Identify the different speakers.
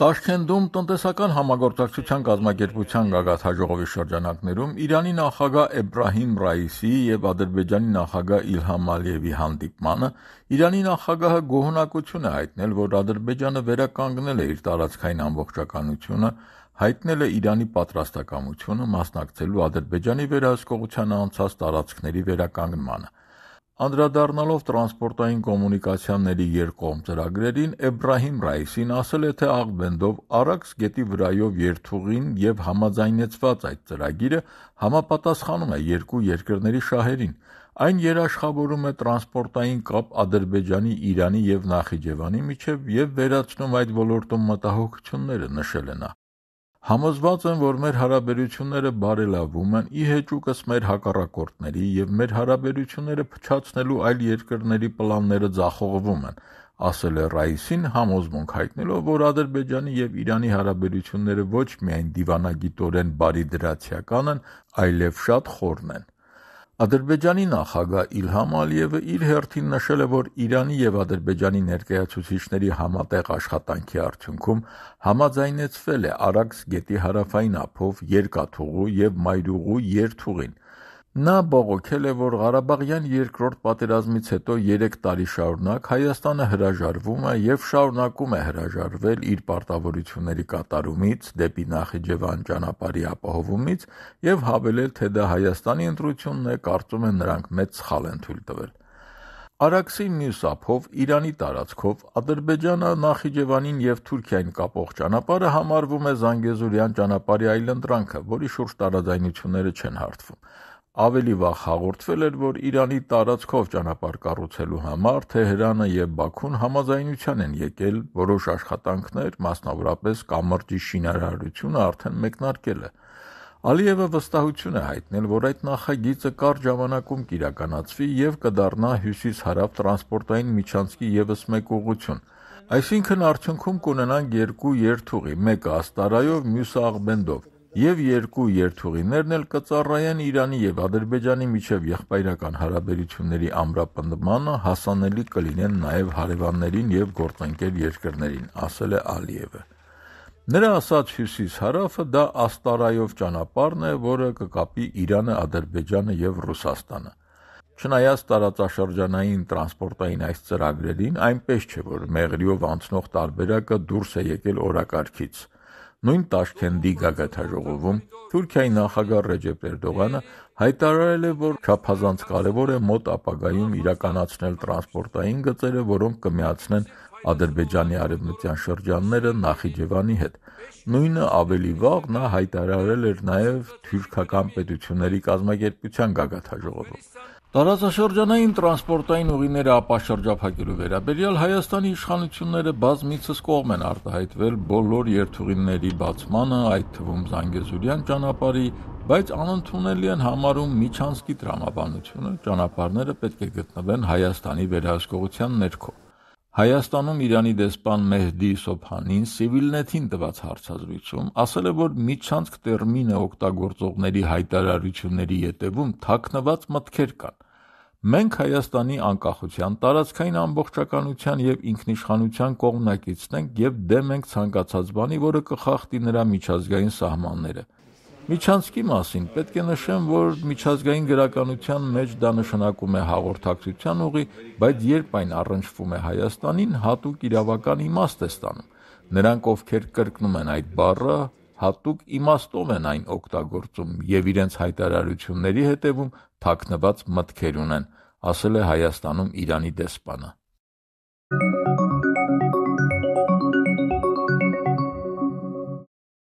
Speaker 1: Տաշքենդում տնտեսական համագործակցության կազմակերպության գագաթ հաջողովի շրջանակներում Իրանի նախագահ Էբրահիմ Ռայիսի եւ Ադրբեջանի նախագահ Իլհամ Ալիևի հանդիպմանը Իրանի նախագահը գոհունակություն է հայտնել, որ Ադրբեջանը վերականգնել է իր տարածքային ամբողջականությունը, հայտնել է Իրանի պատրաստակամությունը մասնակցելու Ադրբեջանի վերահսկողության անցած տարածքների վերականգնմանը։ Անդրադառնալով տրանսպորտային կոմունիկացիաների երկկողմ ծրագրերին Էբրահիմ Ռայիսին ասել է, թե Աղբենդով Արաքս գետի վրայով երթուղին եւ համաձայնեցված այդ ծրագիրը համապատասխանում է երկու երկրների շահերին։ Այն երաշխավորում է տրանսպորտային կապ Ադրբեջանի, Իրանի եւ Նախիջևանի միջև եւ վերացնում այդ ոլորտում մտահոգությունները, նշել է նա։ Համոզված եմ, որ մեր հարաբերությունները բարելավում են ի հեճուկս մեր հակառակորդների եւ մեր հարաբերությունները փչացնելու այլ երկրների պլանները ձախողվում են, ասել է Ռայիսին համոզմունք հայտնելով, որ Ադրբեջանի եւ Իրանի հարաբերությունները ոչ միայն դիվանագիտորեն բարիդրացիական են, այլև շատ խորն են։ Ադրբեջանի նախագահ Իլհամ Ալիևը իր հերթին նշել է, որ Իրանի եւ Ադրբեջանի ներկայացուցիչների համատեղ աշխատանքի արդյունքում համաձայնեցվել է Արաքս գետի հարավային ափով երկաթուղու եւ մայրուղու երթուղին Նա բողոքել է, որ Ղարաբաղյան երկրորդ պատերազմից հետո երեք տարի շարունակ Հայաստանը հրաժարվում է և շարունակում է հրաժարվել իր պարտավորությունների կատարումից, դեպի Նախիջևան ճանապարհի ապահովումից և հավելել, թե դա Հայաստանի ընտրությունն է, կարծում է նրանք մեծ սխալ են թույլ տվել։ Արաքսի մյուս ափով Իրանի տարածքով Ադրբեջանը Նախիջևանին եւ Թուրքիային կապող ճանապարհը համարվում է Զանգեզուրյան ճանապարհի այլընտրանքը, որի շուրջ տարաձայնությունները չեն հարթվում ավելի վաղ հաղորդվել էր, որ Իրանի տարածքով ճանապարհ կառուցելու համար Թեհրանը եւ Բաքուն համաձայնության են եկել որոշ աշխատանքներ, մասնավորապես կամրջի շինարարությունը արդեն մեկնարկել է։ Ալիևը վստահություն է հայտնել, որ այդ նախագիծը կարճ ժամանակում կիրականացվի եւ կդառնա հյուսիս-հարավ տրանսպորտային միջանցքի եւս մեկ ուղություն։ Այսինքն արդյունքում կունենանք երկու երթուղի, մեկը Աստարայով, մյուսը Աղբենդով եւ երկու երթուղիներն էլ կծառայեն Իրանի եւ Ադրբեջանի միջև եղբայրական հարաբերությունների ամրապնդմանը հասանելի կլինեն նաեւ հարևաններին եւ գործընկեր երկրներին, ասել է Ալիևը։ Նրա ասած հյուսիս հարավը դա աստարայով ճանապարհն է, որը կկապի Իրանը, Ադրբեջանը եւ Ռուսաստանը։ Չնայած տարածաշրջանային տրանսպորտային այս ծրագրերին, այնպես չէ, որ Մեղրիով անցնող տարբերակը դուրս է եկել օրակարգից։ Նույն Տաշքենդի գագաթաժողովում Թուրքիայի նախագահ Ռեջեփ Էրդողանը հայտարարել է, որ չափազանց կարևոր է մոտ ապագայում իրականացնել տրանսպորտային գծերը, որոնք կմիացնեն Ադրբեջանի արևմտյան շրջանները Նախիջևանի հետ։ Նույնը ավելի վաղ նա հայտարարել էր նաև թուրքական պետությունների կազմակերպության գագաթաժողովում։ Տարածաշրջանային տրանսպորտային ուղիները ապաշրջափակելու վերաբերյալ Հայաստանի իշխանությունները բազմիցս կողմ են արտահայտվել բոլոր երթուղիների բացմանը, այդ թվում Զանգեզուրյան ճանապարհի, բայց անընդունելի են համարում Միչանսկի տրամաբանությունը, ճանապարհները պետք է գտնվեն Հայաստանի վերահսկողության ներքո։ Հայաստանում Իրանի դեսպան Մեհդի Սոփանին Civilnet-ին տված հարցազրույցում ասել է, որ միջանցք տերմինը օգտագործողների հայտարարությունների յետևում թաքնված մտքեր կան Մենք Հայաստանի անկախության, տարածքային ամբողջականության եւ ինքնիշխանության կողմնակիցն ենք եւ դեմ ենք ցանկացած բանի, որը կխախտի նրա միջազգային սահմանները։ Միջանցքի մասին պետք է նշեմ, որ միջազգային գրականության մեջ դա նշանակում է հաղորդակցության ուղի, բայց երբ այն առնչվում է Հայաստանին, հատուկ իրավական իմաստ է ստանում։ Նրանք, ովքեր կրկնում են այդ բառը, հատուկ իմաստով են այն օգտագործում եւ իրենց հայտարարությունների հետևում թաքնված մտքեր ունեն, ասել է Հայաստանում Իրանի դեսպանը։